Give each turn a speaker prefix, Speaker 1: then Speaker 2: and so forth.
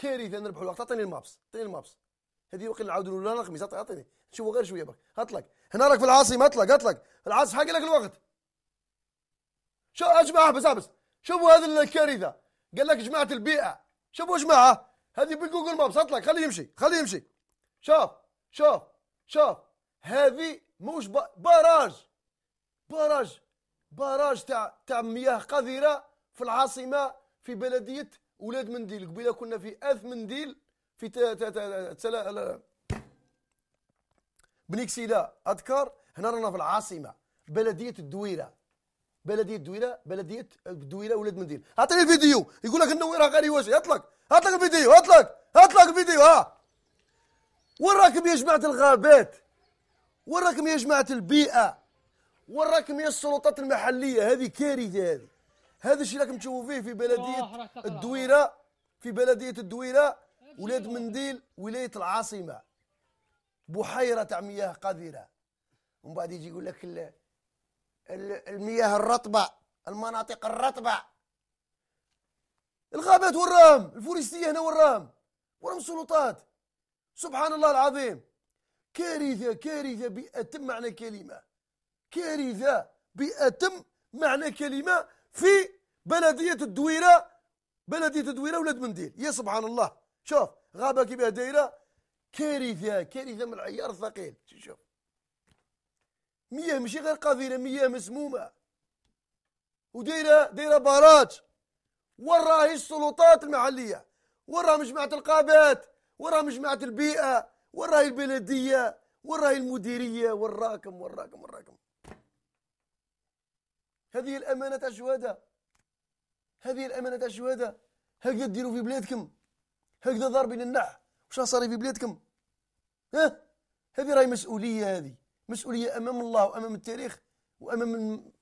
Speaker 1: كارثه اذا نربحوا الوقت اعطيني المابس اعطيني المابس هذه وقيل نعاود نقول لا رقمي اعطيني شوفوا غير شويه برك اطلق هنا راك في العاصمه اطلق اطلق العاصمه حق لك الوقت شو اجمع احبس احبس شوفوا هذه الكارثه قال لك جماعه البيئه شوفوا جماعه هذه بالجوجل مابس اطلق خليه يمشي خليه يمشي شوف شوف شوف هذه موش باراج باراج باراج تاع تاع مياه قذره في العاصمه في بلديه ولاد منديل قبيله كنا في اث منديل في تا تا تا تا بنيكسيلا اذكار هنا رانا في العاصمه بلديه الدويره بلديه الدويره بلديه الدويره ولاد منديل اعطيني الفيديو يقول لك النويره غالي يواجه اطلق اطلق الفيديو اطلق اطلق الفيديو ها وين راكم يا جماعه الغابات وين راكم يا جماعه البيئه وين راكم يا السلطات المحليه هذه كارثه هذه هذا الشيء راكم تشوفوا فيه في بلديه الدويره في بلديه الدويره ولاد منديل ولايه العاصمه بحيره تاع مياه قذره ومن بعد يجي يقول لك المياه الرطبه المناطق الرطبه الغابات وراهم الفورستيه هنا وراهم وراهم السلطات سبحان الله العظيم كارثه كارثه باتم معنى كلمه كارثه باتم معنى كلمه في بلديه الدويره بلديه الدويره ولاد منديل يا سبحان الله شوف غابه كي دايره كارثه كارثه من العيار الثقيل شوف مياه ماشي غير قذره مياه مسمومه ودايره دايره باراج وراهي السلطات المحليه وراه مجمعه القابات وراه مجمعه البيئه وراه البلديه وراه المديريه وراكم وراكم وراكم هذه الامانه تاع الشهداء هذه الامانه تاع الشهداء هكذا ديروا في بلادكم هكذا ضاربين النح واش صار في بلادكم ها هذه راهي مسؤوليه هذه مسؤوليه امام الله وامام التاريخ وامام